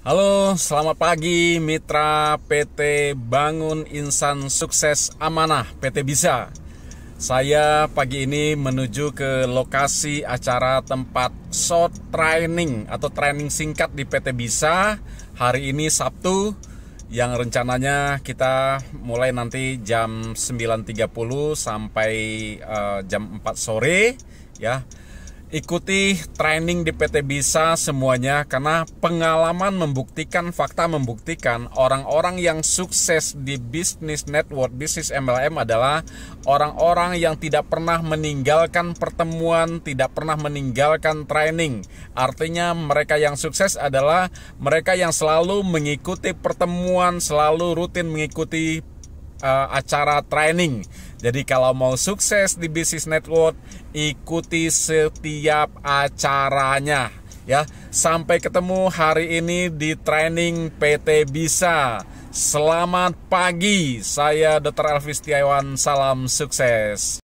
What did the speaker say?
Halo, selamat pagi mitra PT Bangun Insan Sukses Amanah PT Bisa. Saya pagi ini menuju ke lokasi acara tempat short training atau training singkat di PT Bisa hari ini Sabtu yang rencananya kita mulai nanti jam 9.30 sampai uh, jam 4 sore ya. Ikuti training di PT Bisa semuanya karena pengalaman membuktikan, fakta membuktikan orang-orang yang sukses di bisnis network, bisnis MLM adalah orang-orang yang tidak pernah meninggalkan pertemuan, tidak pernah meninggalkan training. Artinya mereka yang sukses adalah mereka yang selalu mengikuti pertemuan, selalu rutin mengikuti uh, acara training jadi kalau mau sukses di bisnis network, ikuti setiap acaranya ya. Sampai ketemu hari ini di training PT Bisa. Selamat pagi, saya Dr. Elvis Tiawan, salam sukses.